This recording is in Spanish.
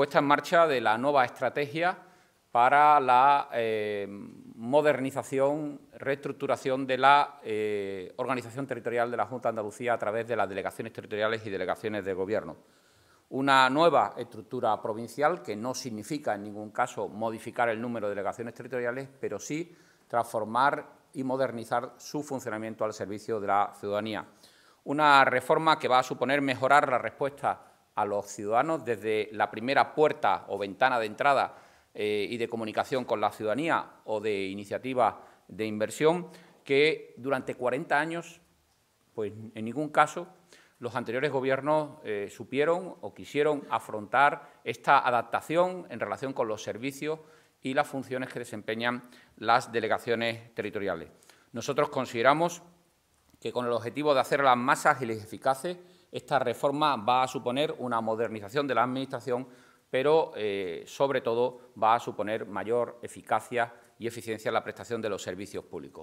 puesta en marcha de la nueva estrategia para la eh, modernización, reestructuración de la eh, organización territorial de la Junta de Andalucía a través de las delegaciones territoriales y delegaciones de gobierno. Una nueva estructura provincial que no significa en ningún caso modificar el número de delegaciones territoriales, pero sí transformar y modernizar su funcionamiento al servicio de la ciudadanía. Una reforma que va a suponer mejorar la respuesta a los ciudadanos desde la primera puerta o ventana de entrada eh, y de comunicación con la ciudadanía o de iniciativa de inversión que durante 40 años, pues en ningún caso, los anteriores gobiernos eh, supieron o quisieron afrontar esta adaptación en relación con los servicios y las funciones que desempeñan las delegaciones territoriales. Nosotros consideramos que con el objetivo de hacerlas más ágiles y eficaces, esta reforma va a suponer una modernización de la Administración, pero eh, sobre todo va a suponer mayor eficacia y eficiencia en la prestación de los servicios públicos.